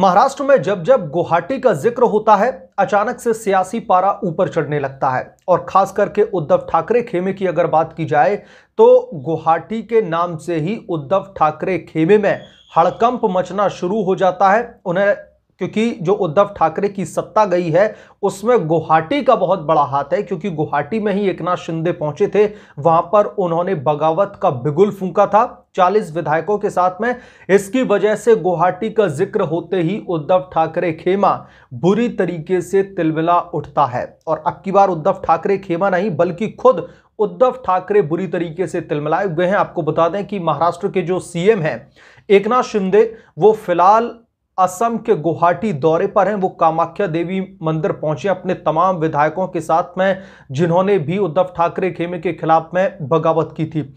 महाराष्ट्र में जब जब गुवाहाटी का जिक्र होता है अचानक से सियासी पारा ऊपर चढ़ने लगता है और खास करके उद्धव ठाकरे खेमे की अगर बात की जाए तो गुवाहाटी के नाम से ही उद्धव ठाकरे खेमे में हड़कंप मचना शुरू हो जाता है उन्हें क्योंकि जो उद्धव ठाकरे की सत्ता गई है उसमें गुवाहाटी का बहुत बड़ा हाथ है क्योंकि गुवाहाटी में ही एक नाथ शिंदे पहुंचे थे वहां पर उन्होंने बगावत का बिगुल फूंका था चालीस विधायकों के साथ में इसकी वजह से गुवाहाटी का जिक्र होते ही उद्धव ठाकरे खेमा बुरी तरीके से तिलमिला उठता है और अब की बार उद्धव ठाकरे खेमा नहीं बल्कि खुद उद्धव ठाकरे बुरी तरीके से तिलमिलाए हुए हैं आपको बता दें कि महाराष्ट्र के जो सीएम हैं एकनाथ शिंदे वो फिलहाल असम के गुवाहाटी दौरे पर हैं वो कामाख्या देवी मंदिर पहुंचे अपने तमाम विधायकों के साथ में जिन्होंने भी उद्धव ठाकरे खेमे के खिलाफ में बगावत की थी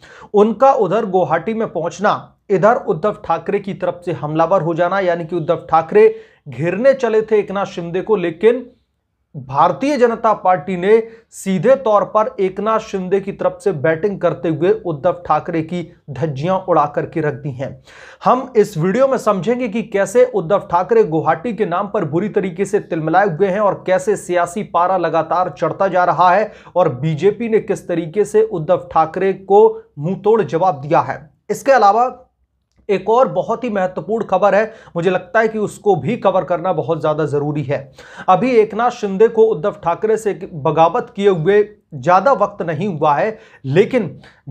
उनका उधर गुवाहाटी में पहुंचना इधर उद्धव ठाकरे की तरफ से हमलावर हो जाना यानी कि उद्धव ठाकरे घिरने चले थे एक शिंदे को लेकिन भारतीय जनता पार्टी ने सीधे तौर पर एकनाथ शिंदे की तरफ से बैटिंग करते हुए उद्धव ठाकरे की धज्जियां उड़ा करके रख दी हैं हम इस वीडियो में समझेंगे कि कैसे उद्धव ठाकरे गुवाहाटी के नाम पर बुरी तरीके से तिलमिलाए हुए हैं और कैसे सियासी पारा लगातार चढ़ता जा रहा है और बीजेपी ने किस तरीके से उद्धव ठाकरे को मुंह तोड़ जवाब दिया है इसके अलावा एक और बहुत ही महत्वपूर्ण खबर है मुझे लगता है कि उसको भी कवर करना बहुत ज़्यादा ज़रूरी है अभी एकनाथ शिंदे को उद्धव ठाकरे से बगावत किए हुए ज़्यादा वक्त नहीं हुआ है लेकिन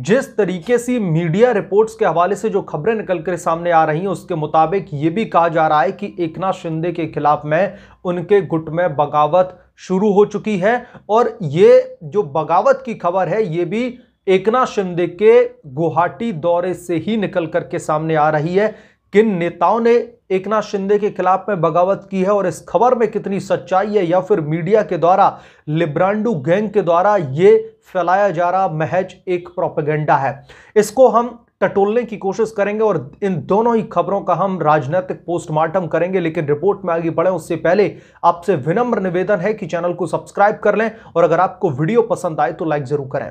जिस तरीके से मीडिया रिपोर्ट्स के हवाले से जो खबरें निकल कर सामने आ रही हैं उसके मुताबिक ये भी कहा जा रहा है कि एकनाथ शिंदे के खिलाफ में उनके गुट में बगावत शुरू हो चुकी है और ये जो बगावत की खबर है ये भी एकनाथ शिंदे के गुवाहाटी दौरे से ही निकल करके सामने आ रही है किन नेताओं ने एक नाथ शिंदे के खिलाफ में बगावत की है और इस खबर में कितनी सच्चाई है या फिर मीडिया के द्वारा लिब्रांडू गैंग के द्वारा ये फैलाया जा रहा महज एक प्रोपेगेंडा है इसको हम टटोलने की कोशिश करेंगे और इन दोनों ही खबरों का हम राजनीतिक पोस्टमार्टम करेंगे लेकिन रिपोर्ट में आगे बढ़े उससे पहले आपसे विनम्र निवेदन है कि चैनल को सब्सक्राइब कर लें और अगर आपको वीडियो पसंद आए तो लाइक जरूर करें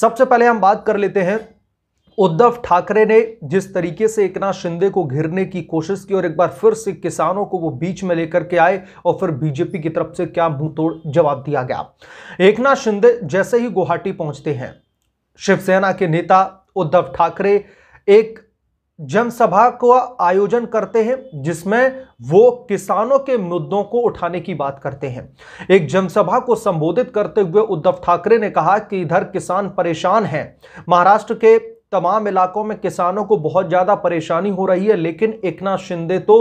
सबसे पहले हम बात कर लेते हैं उद्धव ठाकरे ने जिस तरीके से एकनाथ शिंदे को घिरने की कोशिश की और एक बार फिर से किसानों को वो बीच में लेकर के आए और फिर बीजेपी की तरफ से क्या मुंह तोड़ जवाब दिया गया एकनाथ शिंदे जैसे ही गुवाहाटी पहुंचते हैं शिवसेना के नेता उद्धव ठाकरे एक जनसभा को आयोजन करते हैं जिसमें वो किसानों के मुद्दों को उठाने की बात करते हैं एक जनसभा को संबोधित करते हुए उद्धव ठाकरे ने कहा कि इधर किसान परेशान हैं महाराष्ट्र के तमाम इलाकों में किसानों को बहुत ज़्यादा परेशानी हो रही है लेकिन एकनाथ शिंदे तो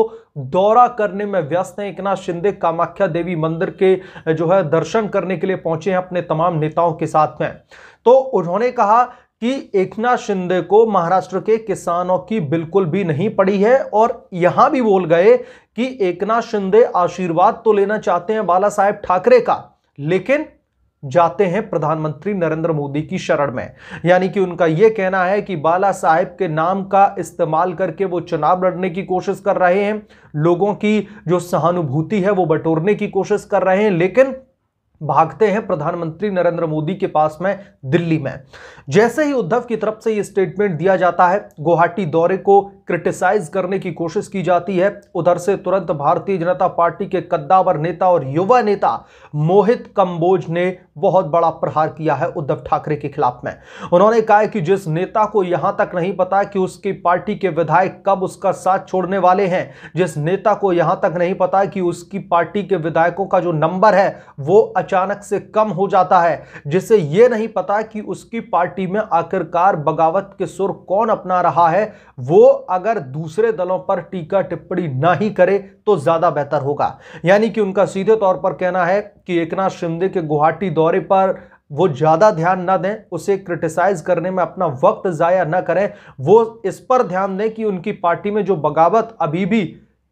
दौरा करने में व्यस्त हैं एकनाथ शिंदे कामाख्या देवी मंदिर के जो है दर्शन करने के लिए पहुंचे हैं अपने तमाम नेताओं के साथ में तो उन्होंने कहा कि एकना शिंदे को महाराष्ट्र के किसानों की बिल्कुल भी नहीं पड़ी है और यहां भी बोल गए कि एकनाथ शिंदे आशीर्वाद तो लेना चाहते हैं बाला साहेब ठाकरे का लेकिन जाते हैं प्रधानमंत्री नरेंद्र मोदी की शरण में यानी कि उनका यह कहना है कि बाला साहेब के नाम का इस्तेमाल करके वो चुनाव लड़ने की कोशिश कर रहे हैं लोगों की जो सहानुभूति है वो बटोरने की कोशिश कर रहे हैं लेकिन भागते हैं प्रधानमंत्री नरेंद्र मोदी के पास में दिल्ली में जैसे ही उद्धव की तरफ से ये स्टेटमेंट दिया जाता है गुवाहाटी दौरे को क्रिटिसाइज करने की कोशिश की जाती है उधर से तुरंत भारतीय जनता पार्टी के कद्दावर नेता और युवा नेता मोहित कंबोज ने बहुत बड़ा प्रहार किया है उद्धव ठाकरे के खिलाफ में उन्होंने कहा कि जिस नेता को यहां तक नहीं पता कि उसकी पार्टी के विधायक कब उसका साथ छोड़ने वाले हैं जिस नेता को यहां तक नहीं पता कि उसकी पार्टी के विधायकों का जो नंबर है वो अचानक से कम हो जाता है जिसे ये नहीं पता कि उसकी पार्टी में आखिरकार बगावत के सुर कौन अपना रहा है वो अगर दूसरे दलों पर टीका टिप्पणी ना ही करे तो ज़्यादा बेहतर होगा यानी कि उनका सीधे तौर पर कहना है कि एक शिंदे के गुवाहाटी दौरे पर वो ज़्यादा ध्यान ना दें उसे क्रिटिसाइज करने में अपना वक्त ज़ाया ना करें वो इस पर ध्यान दें कि उनकी पार्टी में जो बगावत अभी भी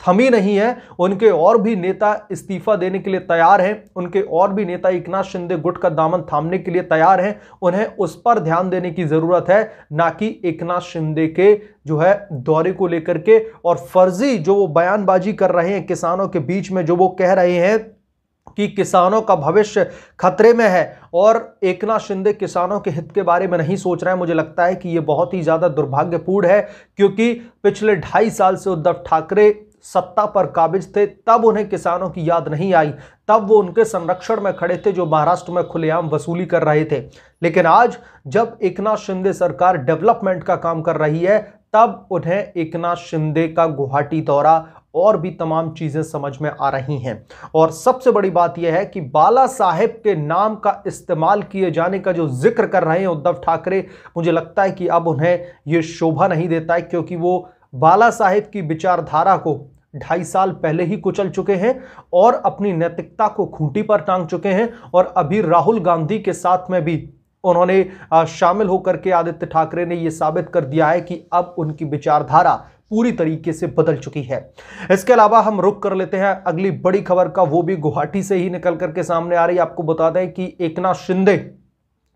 थमी नहीं है उनके और भी नेता इस्तीफा देने के लिए तैयार हैं उनके और भी नेता इकनाथ शिंदे गुट का दामन थामने के लिए तैयार हैं उन्हें उस पर ध्यान देने की ज़रूरत है ना कि एकनाथ शिंदे के जो है दौरे को लेकर के और फर्जी जो वो बयानबाजी कर रहे हैं किसानों के बीच में जो वो कह रहे हैं कि किसानों का भविष्य खतरे में है और एकनाथ शिंदे किसानों के हित के बारे में नहीं सोच रहे हैं मुझे लगता है कि ये बहुत ही ज़्यादा दुर्भाग्यपूर्ण है क्योंकि पिछले ढाई साल से उद्धव ठाकरे सत्ता पर काबिज थे तब उन्हें किसानों की याद नहीं आई तब वो उनके संरक्षण में खड़े थे जो महाराष्ट्र में खुलेआम वसूली कर रहे थे लेकिन आज जब एकनाथ शिंदे सरकार डेवलपमेंट का काम कर रही है तब उन्हें एकनाथ शिंदे का गुवाहाटी दौरा और भी तमाम चीज़ें समझ में आ रही हैं और सबसे बड़ी बात यह है कि बाला साहेब के नाम का इस्तेमाल किए जाने का जो जिक्र कर रहे हैं उद्धव ठाकरे मुझे लगता है कि अब उन्हें ये शोभा नहीं देता है क्योंकि वो बाला साहेब की विचारधारा को ढाई साल पहले ही कुचल चुके हैं और अपनी नैतिकता को खूंटी पर टांग चुके हैं और अभी राहुल गांधी के साथ में भी उन्होंने शामिल होकर के आदित्य ठाकरे ने यह साबित कर दिया है कि अब उनकी विचारधारा पूरी तरीके से बदल चुकी है इसके अलावा हम रुक कर लेते हैं अगली बड़ी खबर का वो भी गुवाहाटी से ही निकल करके सामने आ रही है आपको बता दें कि एक शिंदे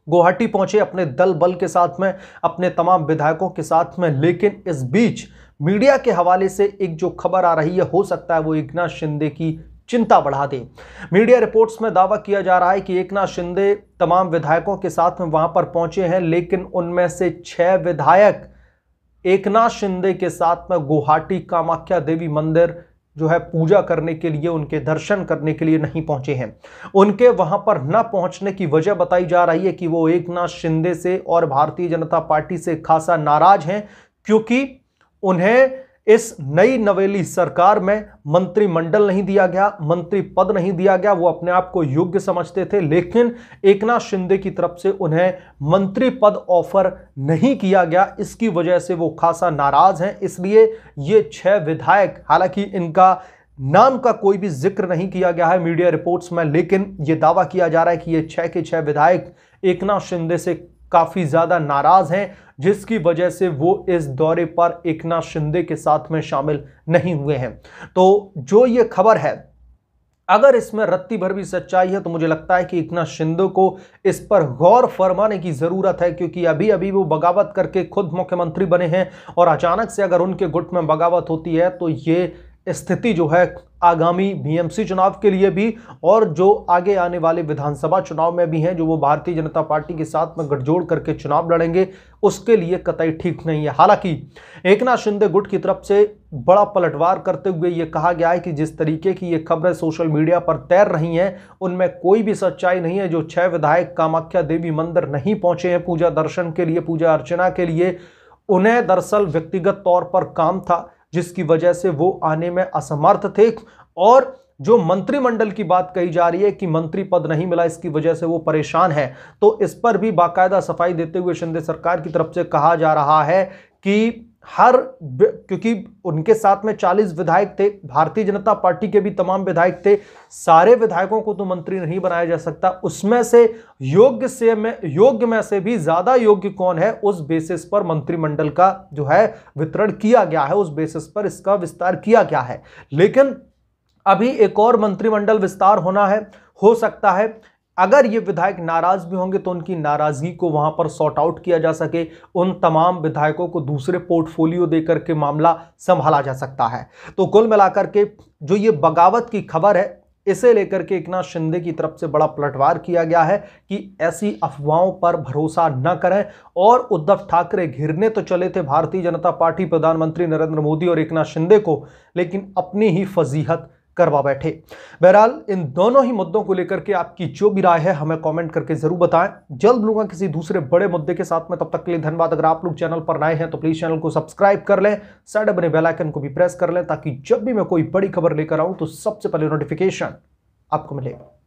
गुवाहाटी पहुंचे अपने दल बल के साथ में अपने तमाम विधायकों के साथ में लेकिन इस बीच मीडिया के हवाले से एक जो खबर आ रही है हो सकता है वो एकनाथ शिंदे की चिंता बढ़ा दे मीडिया रिपोर्ट्स में दावा किया जा रहा है कि एकनाथ शिंदे तमाम विधायकों के साथ में वहां पर पहुंचे हैं लेकिन उनमें से छह विधायक एकनाथ शिंदे के साथ में गुवाहाटी कामाख्या देवी मंदिर जो है पूजा करने के लिए उनके दर्शन करने के लिए नहीं पहुंचे हैं उनके वहां पर न पहुंचने की वजह बताई जा रही है कि वो एक नाथ शिंदे से और भारतीय जनता पार्टी से खासा नाराज हैं क्योंकि उन्हें इस नई नवेली सरकार में मंत्रिमंडल नहीं दिया गया मंत्री पद नहीं दिया गया वो अपने आप को योग्य समझते थे लेकिन एकनाथ शिंदे की तरफ से उन्हें मंत्री पद ऑफर नहीं किया गया इसकी वजह से वो खासा नाराज हैं इसलिए ये छह विधायक हालांकि इनका नाम का कोई भी जिक्र नहीं किया गया है मीडिया रिपोर्ट्स में लेकिन ये दावा किया जा रहा है कि ये छह के छह विधायक एकनाथ शिंदे से काफ़ी ज़्यादा नाराज़ हैं जिसकी वजह से वो इस दौरे पर एकनाथ शिंदे के साथ में शामिल नहीं हुए हैं तो जो ये खबर है अगर इसमें रत्ती भर भी सच्चाई है तो मुझे लगता है कि इकना शिंदे को इस पर गौर फरमाने की ज़रूरत है क्योंकि अभी अभी वो बगावत करके खुद मुख्यमंत्री बने हैं और अचानक से अगर उनके गुट में बगावत होती है तो ये स्थिति जो है आगामी बीएमसी चुनाव के लिए भी और जो आगे आने वाले विधानसभा चुनाव में भी हैं जो वो भारतीय जनता पार्टी के साथ में गठजोड़ करके चुनाव लड़ेंगे उसके लिए कतई ठीक नहीं है हालांकि एक नाथ शिंदे गुट की तरफ से बड़ा पलटवार करते हुए ये कहा गया है कि जिस तरीके की ये खबरें सोशल मीडिया पर तैर रही हैं उनमें कोई भी सच्चाई नहीं है जो छह विधायक कामाख्या देवी मंदिर नहीं पहुंचे हैं पूजा दर्शन के लिए पूजा अर्चना के लिए उन्हें दरअसल व्यक्तिगत तौर पर काम था जिसकी वजह से वो आने में असमर्थ थे और जो मंत्रिमंडल की बात कही जा रही है कि मंत्री पद नहीं मिला इसकी वजह से वो परेशान है तो इस पर भी बाकायदा सफाई देते हुए शिंदे सरकार की तरफ से कहा जा रहा है कि हर क्योंकि उनके साथ में 40 विधायक थे भारतीय जनता पार्टी के भी तमाम विधायक थे सारे विधायकों को तो मंत्री नहीं बनाया जा सकता उसमें से योग्य से में योग्य में से भी ज्यादा योग्य कौन है उस बेसिस पर मंत्रिमंडल का जो है वितरण किया गया है उस बेसिस पर इसका विस्तार किया गया है लेकिन अभी एक और मंत्रिमंडल विस्तार होना है हो सकता है अगर ये विधायक नाराज भी होंगे तो उनकी नाराजगी को वहां पर सॉर्ट आउट किया जा सके उन तमाम विधायकों को दूसरे पोर्टफोलियो देकर के मामला संभाला जा सकता है तो कुल मिलाकर के जो ये बगावत की खबर है इसे लेकर के एकनाथ शिंदे की तरफ से बड़ा पलटवार किया गया है कि ऐसी अफवाहों पर भरोसा न करें और उद्धव ठाकरे घिरने तो चले थे भारतीय जनता पार्टी प्रधानमंत्री नरेंद्र मोदी और एकनाथ शिंदे को लेकिन अपनी ही फजीहत करवा बैठे बहरहाल इन दोनों ही मुद्दों को लेकर के आपकी जो भी राय है हमें कमेंट करके जरूर बताएं जल्द लूंगा किसी दूसरे बड़े मुद्दे के साथ में तब तक के लिए धन्यवाद अगर आप लोग चैनल पर नए हैं तो प्लीज चैनल को सब्सक्राइब कर लें साइड अपने बेलाइकन को भी प्रेस कर लें ताकि जब भी मैं कोई बड़ी खबर लेकर आऊं तो सबसे पहले नोटिफिकेशन आपको मिलेगा